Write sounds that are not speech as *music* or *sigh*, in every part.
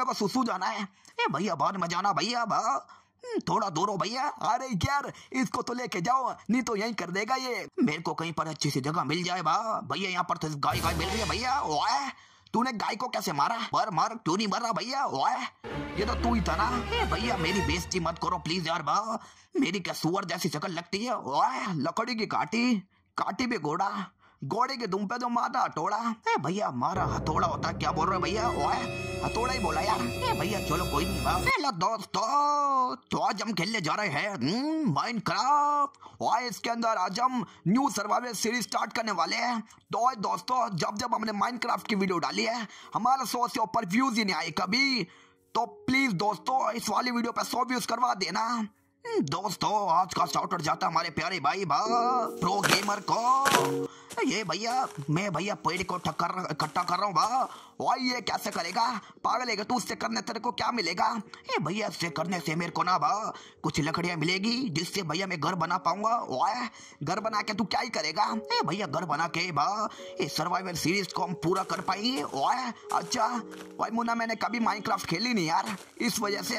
મેકો સુસુ જના હે એ ભૈયા બાડ મે જના ભૈયા બા થોડા દોરો ભૈયા અરે યાર ઇસકો તો લેકે જાઓ નહી તો યહી કર દેગા યે મેરકો કહી પર અચ્છી સી જગહ મિલ જાય બા ભૈયા યહાં પર તો ગાય ગાય મિલ ગઈ ભૈયા ઓય તુને ગાયકો કેસે મારા પર માર તુ નહી માર ભૈયા ઓય યે તો તુહી થા ના એ ભૈયા મેરી બેસ્તી મત કરો પ્લીઝ યાર બા મેરી કસુર જેસી સકલ લગતી હે ઓય લકડી કી કાટી કાટી બે ગોડા घोड़े के दुम पे तो मारा हथोड़ा ए भैया मारा हथोड़ा होता क्या बोल रहे भैया ओए हथोड़ा ही बोला यार भैया चलो कोई नहीं बात हेलो दोस्तों तो आज हम खेलने जा रहे हैं माइनक्राफ्ट हम्म, और इसके अंदर आज हम न्यू सर्वाइवल सीरीज स्टार्ट करने वाले हैं तो दोस्तों जब जब हमने माइनक्राफ्ट की वीडियो डाली है हमारा सौ से ऊपर व्यूज ही नहीं आए कभी तो प्लीज दोस्तों इस वाली वीडियो पे सौ व्यूज करवा देना हम्म, दोस्तों आज का शाउटर जाता हमारे प्यारे भाई भा प्रो गेमर को ये भैया मैं भैया पेड़ को ठक्कर इकट्ठा कर रहा हूँ भाई और ये कैसे करेगा पागल है तू उससे करने तेरे को क्या मिलेगा ये भैया इससे करने से मेरे को ना भा कुछ लकड़ियाँ मिलेगी जिससे भैया मैं घर बना पाऊंगा वाह घर बना के तू क्या ही करेगा ए भैया घर बना के भा ये सर्वाइवल सीरीज को हम पूरा कर पाएंगे वाह अच्छा भाई मुन्ना मैंने कभी माइनक्राफ्ट खेली नहीं यार इस वजह से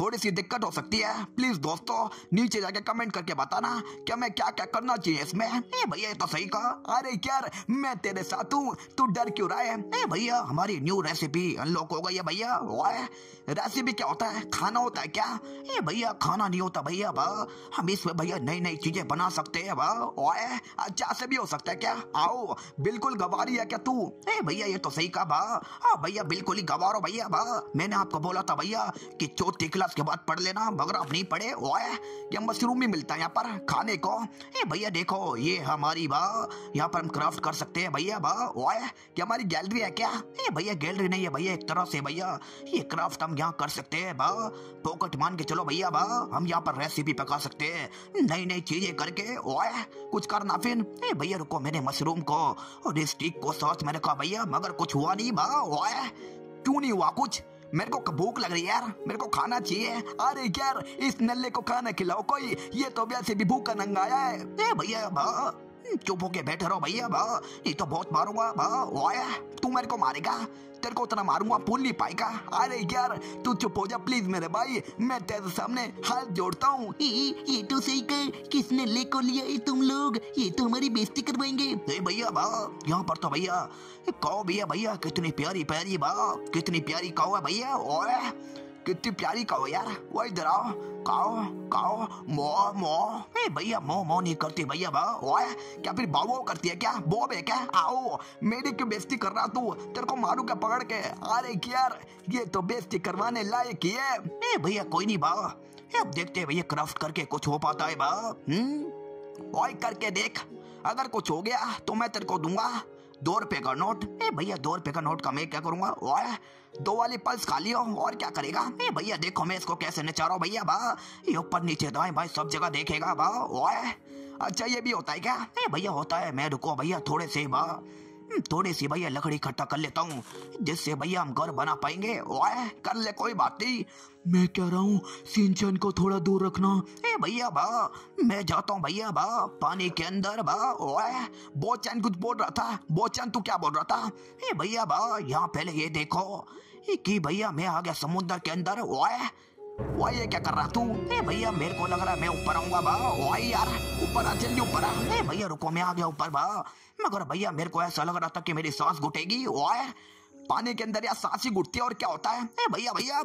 थोड़ी सी दिक्कत हो सकती है प्लीज दोस्तों नीचे जाके कमेंट करके बताना कि मैं क्या क्या करना चाहिए इसमें भैया तो सही कहा अरे यार मैं तेरे साथ हूँ तू डर क्यों रहा है भैया हमारी न्यू रेसिपी अनलॉक हो गई है भैया रेसिपी क्या होता है खाना होता है क्या ये भैया खाना नहीं होता भैया वह हम इसमें भैया नई नई चीजें बना सकते हैं ओए अच्छा से भी हो सकता है क्या आओ बिल्कुल गवारी है क्या तू ए भैया ये तो सही कहा हाँ भैया बिल्कुल ही गवारो भैया वह मैंने आपको बोला था भैया कि चोट टिकला ब्रेकफास्ट के बाद पढ़ लेना मगर अब नहीं पढ़े ओए ये मशरूम भी मिलता है यहाँ पर खाने को ए भैया देखो ये हमारी बा यहाँ पर हम क्राफ्ट कर सकते हैं भैया बा ओए ये हमारी गैलरी है क्या ए भैया गैलरी नहीं है भैया एक तरह से भैया ये क्राफ्ट हम यहाँ कर सकते हैं बा पॉकेट मान के चलो भैया बा हम यहाँ पर रेसिपी पका सकते हैं नई नई चीजें करके ओए कुछ कर फिर ए भैया रुको मैंने मशरूम को और इस टीक को सॉस मैंने कहा भैया मगर कुछ हुआ नहीं बा ओए क्यों नहीं हुआ कुछ मेरे को भूख लग रही है यार मेरे को खाना चाहिए अरे यार इस नल्ले को खाना खिलाओ कोई ये तो वैसे भी भूखा नंगा आया है भैया चुप हम्म, होके बैठे रहो भैया बा ये तो बहुत मारूंगा बा वाया तू मेरे को मारेगा तेरे को उतना मारूंगा पुल नहीं पाएगा अरे यार तू चुप हो जा प्लीज मेरे भाई मैं तेरे सामने हाथ जोड़ता हूँ ये तो सही कर किसने ले को लिया ये तुम लोग ये तो हमारी बेइज्जती करवाएंगे अरे भैया बा यहाँ पर तो भैया कौ भैया भैया कितनी प्यारी प्यारी बा कितनी प्यारी कौ है भैया कितनी प्यारी काओ यार वो इधर आओ काओ काओ मो मो ए भैया मो मो नहीं करती भैया बा ओए क्या फिर बाबो करती है क्या बॉब है क्या आओ मेरे क्यों बेइज्जती कर रहा तू तेरे को मारू क्या पकड़ के अरे यार ये तो बेइज्जती करवाने लायक ही है ए भैया कोई नहीं बा अब देखते हैं भैया क्राफ्ट करके कुछ हो पाता है बा हम्म ओए करके देख अगर कुछ हो गया तो मैं तेरे को दूंगा दो रुपए का नोट ए भैया दो रुपए का नोट का मैं क्या करूंगा और दो वाली पल्स खा लियो और क्या करेगा ए भैया देखो मैं इसको कैसे नचारो भैया बा ये ऊपर नीचे दवाई भाई सब जगह देखेगा बा ओए अच्छा ये भी होता है क्या ए भैया होता है मैं रुको भैया थोड़े से बा हम्म, थोड़ी सी भैया लकड़ी इकट्ठा कर लेता हूँ जिससे भैया हम घर बना पाएंगे ओए कर ले कोई बात नहीं मैं कह रहा हूँ सिंचन को थोड़ा दूर रखना ए भैया बा मैं जाता हूँ भैया बा पानी के अंदर बा ओए बोचन कुछ बोल रहा था बोचन तू क्या बोल रहा था ए भैया बा यहाँ पहले ये देखो कि भैया मैं आ गया समुद्र के अंदर ओए वही ये क्या कर रहा तू ए भैया मेरे को लग रहा है मैं ऊपर आऊंगा वही यार ऊपर आ जल्दी ऊपर आ ए भैया रुको मैं आ गया ऊपर बा मगर भैया मेरे को ऐसा लग रहा था कि मेरी सांस घुटेगी वाह पानी के अंदर या सांस ही घुटती है और क्या होता है भैया भैया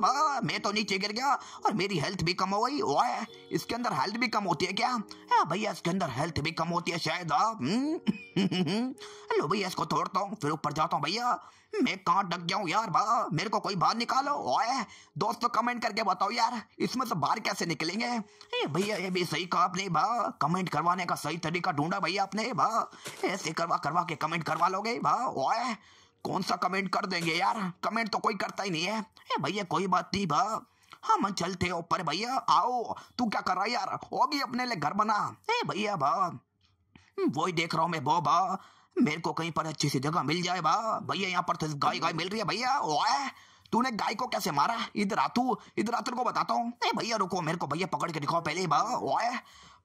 मैं तो नीचे गिर गया और मेरी हेल्थ भी कम हो गई वो है इसके अंदर हेल्थ भी कम होती है क्या भैया इसके अंदर हेल्थ भी कम होती है शायद हाँ। हम्म। *laughs* लो भैया इसको तोड़ता हूँ फिर ऊपर जाता हूँ भैया मैं कहाँ डक गया हूँ यार बा मेरे को कोई बाहर निकालो ओए दोस्तों कमेंट करके बताओ यार इसमें से बाहर कैसे निकलेंगे भैया ये भी सही कहा आपने बा कमेंट करवाने का सही तरीका ढूंढा भैया आपने बा ऐसे करवा करवा के कमेंट करवा लोगे बा ओए कौन सा कमेंट कर देंगे यार कमेंट तो कोई करता ही नहीं है ए भैया कोई बात नहीं भा हाँ मन चलते हो पर भैया आओ तू क्या कर रहा है यार होगी अपने लिए घर बना ए भैया भा वो ही देख रहा हूँ मैं बो भा मेरे को कहीं पर अच्छी सी जगह मिल जाए भा भैया यहाँ पर तो गाय गाय मिल रही है भैया ओए तूने गाय को कैसे मारा इधर आ तू इधर आ तेरे को बताता हूँ नहीं भैया रुको मेरे को भैया पकड़ के दिखाओ पहले बा ओए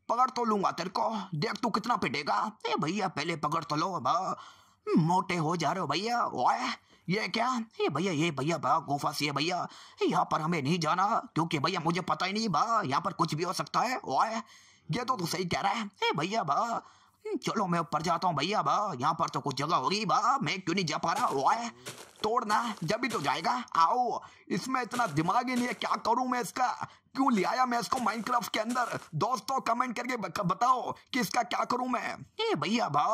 पकड़ तो लूंगा तेरे को देख तू कितना पिटेगा ए भैया पहले पकड़ तो लो भा हम्म, मोटे हो जा रहे हो भैया ओए ये क्या ये भैया ये भैया बा गुफा सी है भैया यहाँ पर हमें नहीं जाना क्योंकि भैया मुझे पता ही नहीं बा यहाँ पर कुछ भी हो सकता है ओए ये तो तू सही कह रहा है ए भैया बा चलो मैं ऊपर जाता हूँ भैया बा यहाँ पर तो कुछ जगह होगी बा मैं क्यों नहीं जा पा रहा वाह तोड़ना जब भी तो जाएगा आओ इसमें इतना दिमाग ही नहीं है क्या करूं मैं इसका क्यों ले आया मैं इसको माइनक्राफ्ट के अंदर दोस्तों कमेंट करके बताओ कि इसका क्या करूं मैं ए भैया बा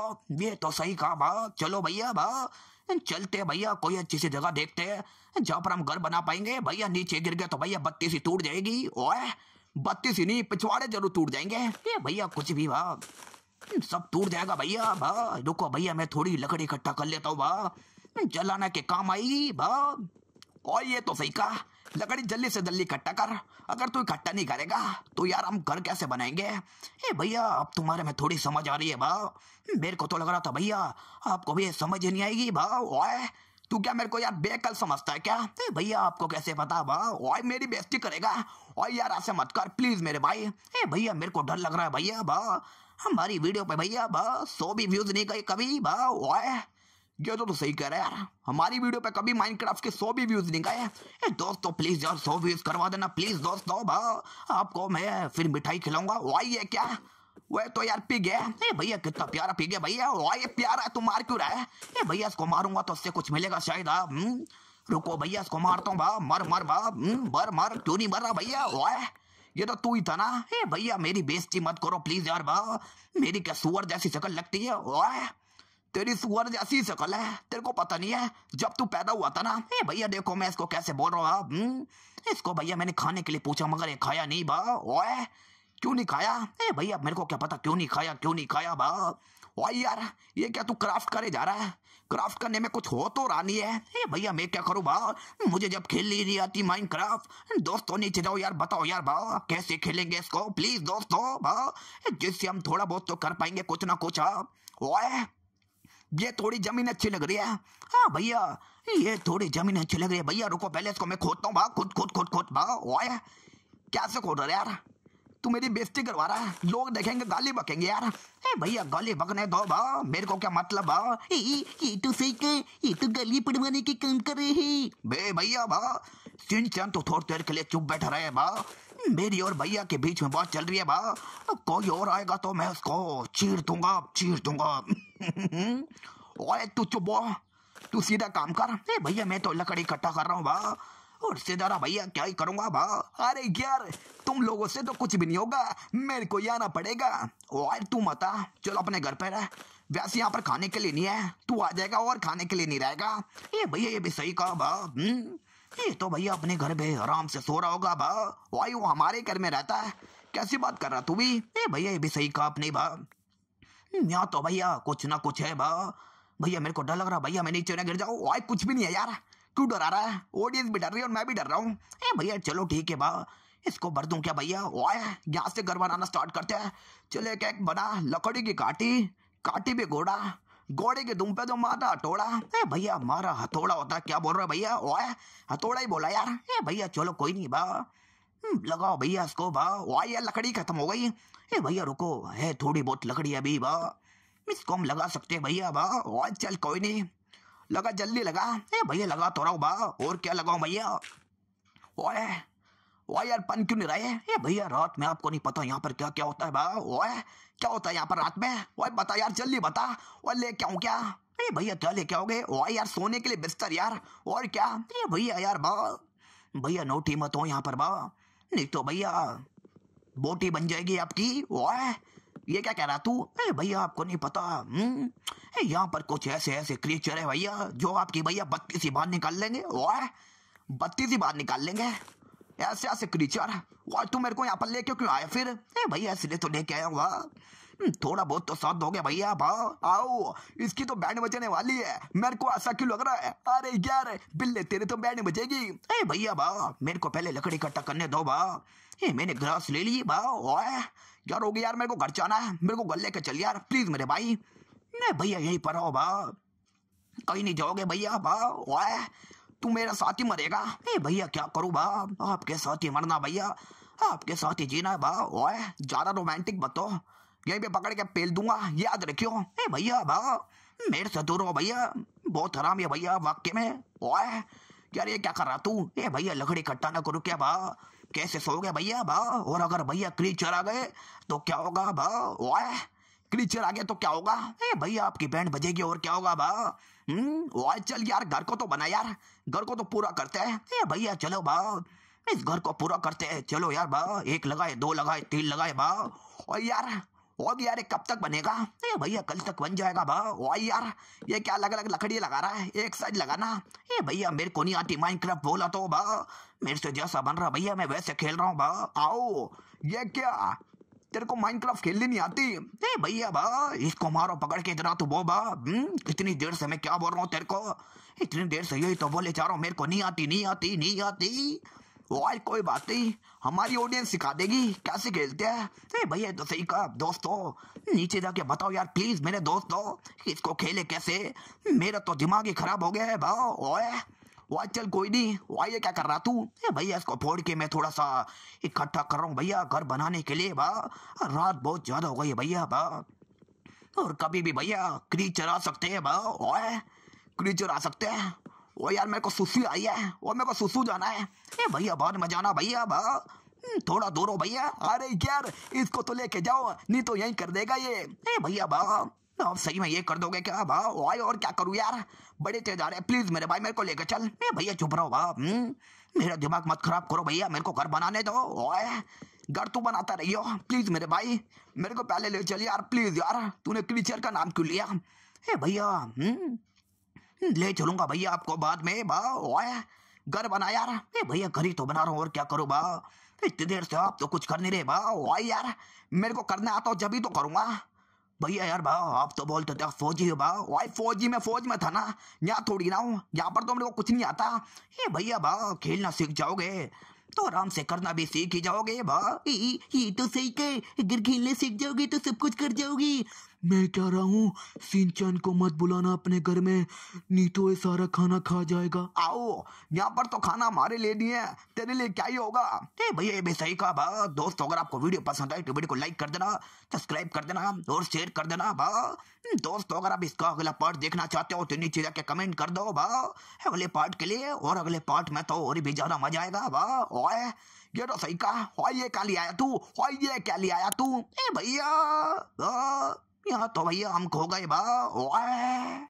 ये तो सही कहा बा चलो भैया बा चलते भैया कोई अच्छी सी जगह देखते हैं जहाँ पर हम घर बना पाएंगे भैया नीचे गिर गए तो भैया बत्तीस ही टूट जाएगी ओए बत्तीस ही नहीं पिछवाड़े जरूर टूट जाएंगे भैया कुछ भी वाह सब टूट जाएगा भैया भा रुको भैया मैं थोड़ी लकड़ी इकट्ठा कर लेता हूँ भा जलाना के काम आएगी भा और ये तो सही कहा लकड़ी जल्दी से जल्दी इकट्ठा कर अगर तू इकट्ठा नहीं करेगा तो यार हम घर कैसे बनाएंगे ए भैया अब तुम्हारे में थोड़ी समझ आ रही है भा मेरे को तो लग रहा था भैया आपको भी समझ नहीं आएगी भा ओए तू क्या मेरे को यार बेकल समझता है क्या भैया आपको कैसे पता भा ओए मेरी बेस्ती करेगा ओए यार ऐसे मत कर प्लीज मेरे भाई ए भैया मेरे को डर लग रहा है भैया भा हमारी वीडियो पे भैया बस सो भी व्यूज नहीं गए कभी वाह ये तो, तो सही कह रहा है यार हमारी वीडियो पे कभी माइनक्राफ्ट के सो भी व्यूज नहीं गए दोस्तों प्लीज यार सो व्यूज करवा देना प्लीज दोस्तों बा आपको मैं फिर मिठाई खिलाऊंगा वाई है क्या वह तो यार पिग है भैया कितना प्यारा पिग है भैया वाह प्यारा है तुम मार क्यों रहा है भैया इसको मारूंगा तो उससे कुछ मिलेगा शायद हम्म। रुको भैया इसको मारता हूँ बा मर मर बा हम्म, मर मर क्यों नहीं मर रहा भैया वाह ये तो तू ही था ना हे भैया मेरी बेस्ती मत करो प्लीज यार बा मेरी क्या सुअर जैसी शक्ल लगती है ओए तेरी सुअर जैसी शक्ल है तेरे को पता नहीं है जब तू पैदा हुआ था ना हे भैया देखो मैं इसको कैसे बोल रहा हूँ हम्म। इसको भैया मैंने खाने के लिए पूछा मगर ये खाया नहीं बा ओए क्यों नहीं खाया ए भैया मेरे को क्या पता क्यों नहीं खाया क्यों नहीं खाया बा वाई यार ये क्या तू क्राफ्ट करे जा रहा है क्राफ्ट करने में कुछ हो तो रानी है ए भैया मैं क्या करूँ बा मुझे जब खेल ही नहीं आती माइंड क्राफ्ट दोस्तों नीचे जाओ यार बताओ यार बा कैसे खेलेंगे इसको प्लीज दोस्तों बा जिससे हम थोड़ा बहुत तो कर पाएंगे कुछ ना कुछ ओए ये थोड़ी जमीन अच्छी लग रही है हाँ भैया ये थोड़ी जमीन अच्छी लग रही है भैया रुको पहले इसको मैं खोदता हूँ बा खुद खुद खुद खुद बा ओए कैसे खोद रहे यार तू मेरी बेस्ती करवा रहा है लोग देखेंगे गाली बकेंगे यार ए भैया गाली बकने दो बा मेरे को क्या मतलब बा ये तो सही के ये तो गली पड़वाने के काम कर रहे हैं बे भैया बा सिंचन तो थोड़ी देर के लिए चुप बैठ रहे बा मेरी और भैया के बीच में बात चल रही है बा कोई और आएगा तो मैं उसको चीर दूंगा चीर दूंगा *laughs* ओए तू चुप बो तू सीधा काम कर ए भैया मैं तो लकड़ी इकट्ठा कर रहा हूँ बा और सिदारा भैया क्या ही करूंगा भा अरे यार तुम लोगों से तो कुछ भी नहीं होगा मेरे को आना पड़ेगा और तू मता चलो अपने घर पर रह वैसे यहाँ पर खाने के लिए नहीं है तू आ जाएगा और खाने के लिए नहीं रहेगा ये भैया ये भी सही कहा भा हम्म। ये तो भैया अपने घर पे आराम से सो रहा होगा भा वही वो हमारे घर में रहता है कैसी बात कर रहा तू भी ये भैया ये भी सही कहा अपने भा हम्म, यहाँ तो भैया कुछ ना कुछ है भा भैया मेरे को डर लग रहा भैया मैं नीचे ना गिर जाऊँ वाई कुछ भी नहीं है यार क्यों डरा रहा है ऑडियंस भी डर रही है और मैं भी डर रहा हूँ ए भैया चलो ठीक है बा इसको भर दूँ क्या भैया ओए यहाँ से घर बनाना स्टार्ट करते हैं चलो एक एक बना लकड़ी की काटी काटी भी घोड़ा घोड़े के दुम पे तो मारा हथोड़ा ए भैया मारा हथोड़ा होता क्या बोल रहा है भैया ओए हथोड़ा ही बोला यार ए भैया चलो कोई नहीं बा हम्म, लगाओ भैया इसको बा वाह यार लकड़ी खत्म हो गई ए भैया रुको है थोड़ी बहुत लकड़ी अभी बा इसको हम लगा सकते हैं भैया बा और चल कोई नहीं लगा जल्दी लगा ए भैया लगा तो रहा बा और क्या लगाऊ भैया ओए ओए यार पन क्यों नहीं रहे ए भैया रात में आपको नहीं पता यहाँ पर क्या क्या होता है बा ओए क्या होता है यहाँ पर रात में ओए बता यार जल्दी बता ओए ले क्या हूँ क्या ए भैया क्या लेके आओगे ओए यार सोने के लिए बिस्तर यार और क्या ए भैया यार बा भैया नोटी मत हो यहाँ पर बा नहीं तो भैया बोटी बन जाएगी आपकी ओए ये क्या कह रहा तू भैया आपको नहीं पता हम्म? यहाँ पर कुछ ऐसे ऐसे क्रिएचर है भैया जो आपकी भैया बत्तीस ही बाहर निकाल लेंगे वाह बत्तीस ही बाहर निकाल लेंगे ऐसे ऐसे क्रिएचर और तू मेरे को यहाँ पर लेके क्यों आया फिर भैया इसलिए तो लेके आया हुआ हम्म, थोड़ा बहुत तो साथ दोगे भैया आओ इसकी तो बैंड बजने वाली है मेरे को ऐसा क्यों लग रहा है अरे यार बिल्ले तेरे तो बैंड बजेगी अरे भैया बा मेरे को पहले लकड़ी इकट्ठा करने दो बा ये मैंने ग्रास ले ली बा यार हो गया यार मेरे को घर जाना है मेरे को गले के चल यार प्लीज मेरे भाई नहीं भैया यहीं पर हो बा कहीं नहीं जाओगे भैया बा तू मेरा साथ ही मरेगा ए भैया क्या करूँ बा आपके साथ ही मरना भैया आपके साथ ही जीना है बा ओए ज्यादा रोमांटिक बताओ यहीं पे पकड़ के पेल दूंगा याद रखियो ए भैया भा मेरे से दूर हो भैया बहुत हराम है भैया वाक्य में ओए यार ये क्या कर रहा तू ए भैया लकड़ी इकट्ठा ना करो क्या भा कैसे सो गए भैया भा और अगर भैया क्रीचर आ गए तो क्या होगा भा ओए क्रीचर आ गया तो क्या होगा ए भैया आपकी बैंड बजेगी और क्या होगा भा हम्म ओए चल यार घर को तो बना यार घर को तो पूरा करते हैं ए भैया चलो भा इस घर को पूरा करते हैं चलो यार भा एक लगाए दो लगाए तीन लगाए भा और यार वो भी यार कब तक बनेगा ए भैया कल तक बन जाएगा बा वाई यार ये क्या अलग अलग लकड़ी लगा रहा है एक साइड लगाना ए भैया मेरे को नहीं आती माइंड क्राफ्ट बोला तो भा मेरे से जैसा बन रहा भैया मैं वैसे खेल रहा हूँ भा आओ ये क्या तेरे को माइनक्राफ्ट खेलनी नहीं आती ए भैया भा इसको मारो पकड़ के इतना तो वो भा हम्म, इतनी देर से मैं क्या बोल रहा हूँ तेरे को इतनी देर से यही तो बोले जा रहा हूँ मेरे को नहीं आती नहीं आती नहीं आती वाह तो कोई बात नहीं हमारी ऑडियंस सिखा देगी कैसे खेलते हैं अरे भैया तो सही कहा दोस्तों नीचे जाके बताओ यार प्लीज मेरे दोस्तों इसको खेले कैसे मेरा तो दिमाग ही खराब हो गया है भाव ओए वाह चल कोई नहीं वाह ये क्या कर रहा तू भैया इसको फोड़ के मैं थोड़ा सा इकट्ठा कर रहा हूँ भैया घर बनाने के लिए वाह रात बहुत ज्यादा हो गई है भैया वाह और कभी भी भैया क्रीचर आ सकते हैं वाह ओए क्रीचर आ सकते हैं वो यार मेरे को सुसू आई है और मेरे को सुसू जाना है ए भैया बाद में जाना भैया हम्म, थोड़ा दूर हो भैया अरे यार इसको तो लेके जाओ नहीं तो यही कर देगा ये ए भैया बा आप सही में ये कर दोगे क्या भा भाई और क्या करूँ यार बड़े तेज आ रहे हैं प्लीज मेरे भाई मेरे को लेकर चल ए भैया चुप रहो बा हम्म, मेरा दिमाग मत खराब करो भैया मेरे को घर बनाने दो ओए घर तू बनाता रहियो प्लीज मेरे भाई मेरे को पहले ले चल यार प्लीज यार तूने क्रीचर का नाम क्यों लिया ए भैया हम्म। ले चलूंगा भैया आपको बाद में बा घर बना यार भैया घर ही तो बना रहा हूँ और क्या करो बा इतनी देर से आप तो कुछ कर नहीं रहे बा यार मेरे को करने आता हो तो जब ही तो करूंगा भैया यार भाव आप तो बोलते थे फौजी हो भाव वाई फौजी में फौज में था ना यहाँ थोड़ी ना हूँ यहाँ पर तो मेरे को कुछ नहीं आता ये भैया भाव खेलना सीख जाओगे तो आराम से करना भी सीख ही जाओगे भाई ये तो सही के अगर खेलने सीख जाओगे तो सब कुछ कर जाओगी मैं चाह रहा हूँ सिंचन को मत बुलाना अपने घर में नहीं तो ये सारा खाना खा जाएगा आओ यहाँ पर तो खाना हमारे लिए नहीं है तेरे लिए क्या ही होगा भैया ये भी सही कहा बा दोस्त अगर आपको वीडियो पसंद आए तो वीडियो को लाइक कर देना सब्सक्राइब कर देना और शेयर कर देना बा दोस्तों अगर आप इसका अगला पार्ट देखना चाहते हो तो नीचे जाके कमेंट कर दो बा अगले पार्ट के लिए और अगले पार्ट में तो और भी ज्यादा मजा आएगा बा ओए ये तो सही कहा ये क्या ले आया तू ये क्या ले आया तू ए भैया यहाँ तो भैया हम खो गए बा